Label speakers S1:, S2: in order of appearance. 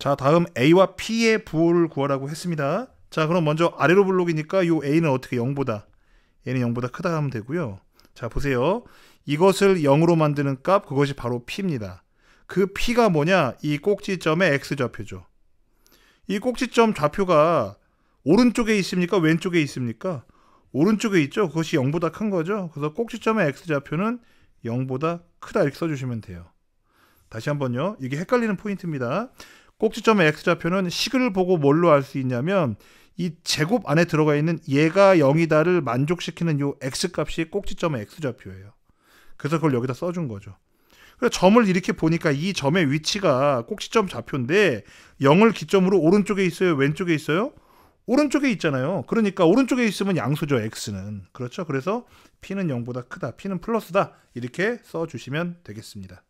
S1: 자, 다음 A와 P의 부호를 구하라고 했습니다. 자, 그럼 먼저 아래로 블록이니까 요 A는 어떻게 0보다 얘는 0보다 크다 하면 되고요. 자, 보세요. 이것을 0으로 만드는 값, 그것이 바로 P입니다. 그 P가 뭐냐? 이 꼭지점의 X좌표죠. 이 꼭지점 좌표가 오른쪽에 있습니까? 왼쪽에 있습니까? 오른쪽에 있죠? 그것이 0보다 큰 거죠? 그래서 꼭지점의 X좌표는 0보다 크다 이렇게 써주시면 돼요. 다시 한번요. 이게 헷갈리는 포인트입니다. 꼭지점의 x좌표는 식을 보고 뭘로 알 수 있냐면 이 제곱 안에 들어가 있는 얘가 0이다를 만족시키는 요 x값이 꼭지점의 x좌표예요. 그래서 그걸 여기다 써준 거죠. 그래서 점을 이렇게 보니까 이 점의 위치가 꼭지점 좌표인데 0을 기점으로 오른쪽에 있어요? 왼쪽에 있어요? 오른쪽에 있잖아요. 그러니까 오른쪽에 있으면 양수죠. x는. 그렇죠. 그래서 p는 0보다 크다. p는 플러스다. 이렇게 써주시면 되겠습니다.